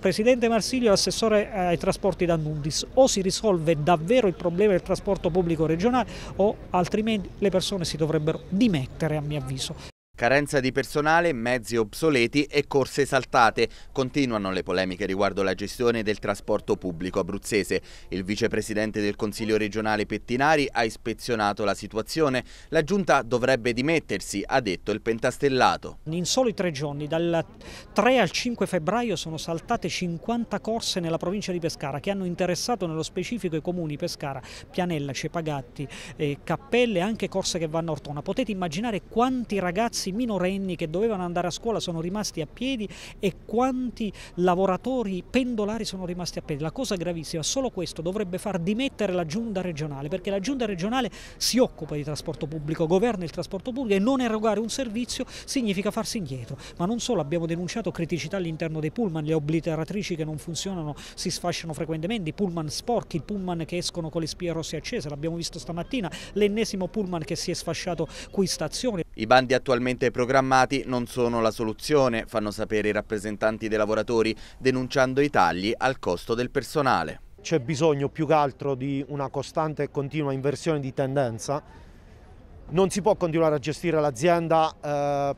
Presidente Marsilio e Assessore eh, ai trasporti D'Annundis, o si risolve davvero il problema del trasporto pubblico regionale o altrimenti le persone si dovrebbero dimettere a mio avviso. Carenza di personale, mezzi obsoleti e corse saltate. Continuano le polemiche riguardo la gestione del trasporto pubblico abruzzese. Il vicepresidente del Consiglio regionale Pettinari ha ispezionato la situazione. La giunta dovrebbe dimettersi, ha detto il pentastellato. In soli tre giorni, dal 3 al 5 febbraio, sono saltate 50 corse nella provincia di Pescara che hanno interessato nello specifico i comuni Pescara, Pianella, Cepagatti, Cappelle e anche corse che vanno a Ortona. Potete immaginare quanti ragazzi quanti minorenni che dovevano andare a scuola sono rimasti a piedi e quanti lavoratori pendolari sono rimasti a piedi. La cosa gravissima, solo questo dovrebbe far dimettere la giunta regionale, perché la giunta regionale si occupa di trasporto pubblico, governa il trasporto pubblico e non erogare un servizio significa farsi indietro. Ma non solo, abbiamo denunciato criticità all'interno dei pullman, le obliteratrici che non funzionano si sfasciano frequentemente, i pullman sporchi, i pullman che escono con le spie rosse accese, l'abbiamo visto stamattina, l'ennesimo pullman che si è sfasciato qui stazione. I bandi attualmente sicuramente programmati non sono la soluzione, fanno sapere i rappresentanti dei lavoratori, denunciando i tagli al costo del personale. C'è bisogno più che altro di una costante e continua inversione di tendenza. Non si può continuare a gestire l'azienda eh,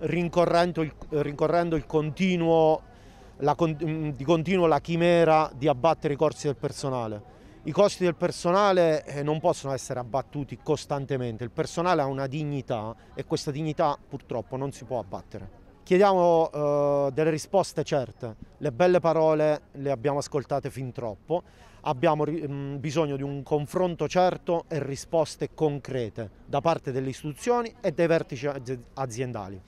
rincorrendo, il, rincorrendo il continuo, la, di continuo la chimera di abbattere i corsi del personale i costi del personale eh, non possono essere abbattuti costantemente, il personale ha una dignità e questa dignità purtroppo non si può abbattere. Chiediamo eh, delle risposte certe, le belle parole le abbiamo ascoltate fin troppo, abbiamo mh, mm, bisogno di un confronto certo e risposte concrete da parte delle istituzioni e dei vertici aziendali.